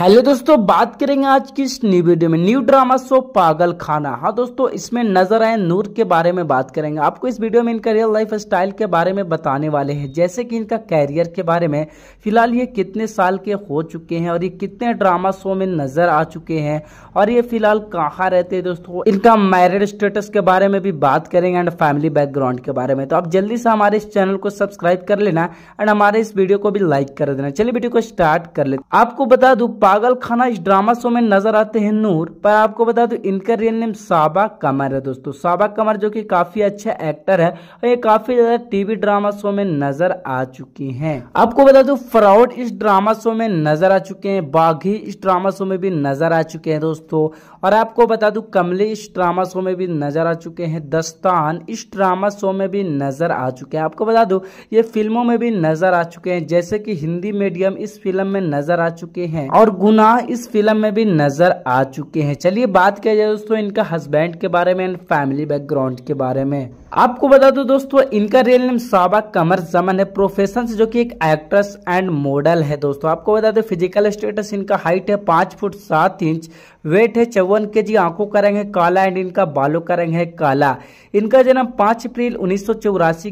hello दोस्तों बात करेंगे आज की इस न्यू वीडियो में new drama show Pagal Khana हाँ दोस्तों इसमें नजर आए नूर के बारे में बात करेंगे आपको इस वीडियो में इनका रियल लाइफ स्टाइल के बारे में बताने वाले हैं जैसे कि इनका कैरियर के बारे में फिलहाल ये कितने साल के हो चुके हैं और ये कितने ड्रामा शो में नजर आ चुके हैं और ये फिलहाल कहाँ रहते हैं दोस्तों इनका मैरिड स्टेटस के बारे में भी बात करेंगे एंड फैमिली बैकग्राउंड के बारे में तो आप जल्दी से हमारे इस चैनल को सब्सक्राइब कर लेना एंड हमारे इस वीडियो को भी लाइक कर देना चलिए वीडियो को स्टार्ट कर लेना आपको बता दू पागल खाना इस ड्रामा शो में नजर आते हैं नूर पर आपको बता दो इनका रियल नेम साबा कमर है दोस्तों साबा कमर जो कि काफी अच्छा एक्टर है और ये काफी ज्यादा टीवी ड्रामा शो में नजर आ चुकी हैं आपको बता दो फ्रॉड इस ड्रामा शो में नजर आ चुके हैं बाघी इस ड्रामा शो में भी नजर आ चुके हैं दोस्तों और आपको बता दो कमली इस ड्रामा शो में भी नजर आ चुके हैं दस्तान इस ड्रामा शो में भी नजर आ चुके हैं आपको बता दो ये फिल्मों में भी नजर आ चुके हैं जैसे की हिंदी मीडियम इस फिल्म में नजर आ चुके हैं और और गुनाह इस फिल्म में भी नज़र आ चुके हैं चलिए बात किया जाए दोस्तों इनका हस्बैंड के बारे में एंड फैमिली बैकग्राउंड के बारे में आपको बता दो दोस्तों इनका रियल नेम साबा कमर जमन है प्रोफेशन से जो कि एक एक्ट्रेस एंड मॉडल है दोस्तों आपको बता दो फिजिकल स्टेटस इनका हाइट है पांच फुट सात इंच वेट है चौवन के जी आंखों का रंग है काला एंड इनका बालों का रंग है काला इनका जन्म पांच अप्रैल उन्नीस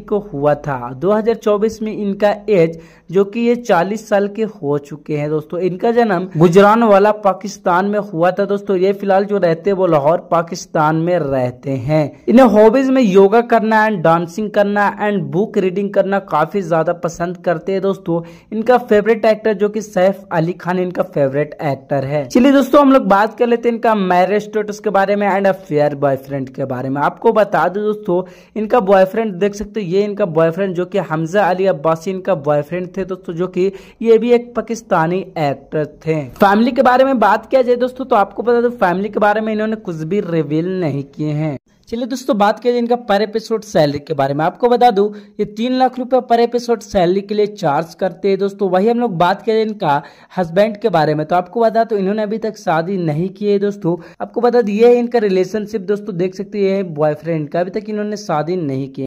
को हुआ था 2024 में इनका एज जो कि ये 40 साल के हो चुके हैं दोस्तों इनका जन्म गुजरान वाला पाकिस्तान में हुआ था दोस्तों ये फिलहाल जो रहते हैं वो लाहौर पाकिस्तान में रहते हैं इन्हें हॉबीज में योगा करना एंड डांसिंग करना एंड बुक रीडिंग करना काफ़ी ज़्यादा पसंद करते हैं दोस्तों इनका फेवरेट एक्टर जो कि सैफ अली खान इनका फेवरेट एक्टर है चलिए दोस्तों हम लोग बात कर लेते हैं इनका मैरिज स्टेटस के बारे में एंड अफेयर बॉयफ्रेंड के बारे में आपको बता दो दोस्तों इनका बॉयफ्रेंड देख सकते हो ये इनका बॉयफ्रेंड जो कि हमजा अली अब्बासी इनका बॉयफ्रेंड थे दोस्तों जो कि ये भी एक पाकिस्तानी एक्टर थे फैमिली के बारे में बात किया जाए दोस्तों तो आपको बता दो फैमिली के बारे में इन्होंने कुछ भी रिवील नहीं किए हैं चलिए दोस्तों बात करें इनका पर एपिसोड सैलरी के बारे में आपको बता दूं ये तीन लाख रुपए पर एपिसोड सैलरी के लिए चार्ज करते हैं दोस्तों वही हम लोग बात करें इनका हस्बैंड के बारे में तो आपको बता तो इन्होंने अभी तक शादी नहीं की है दोस्तों आपको बता दो ये इनका रिलेशनशिप दोस्तों देख सकते हैं बॉयफ्रेंड का अभी तक इन्होंने शादी नहीं की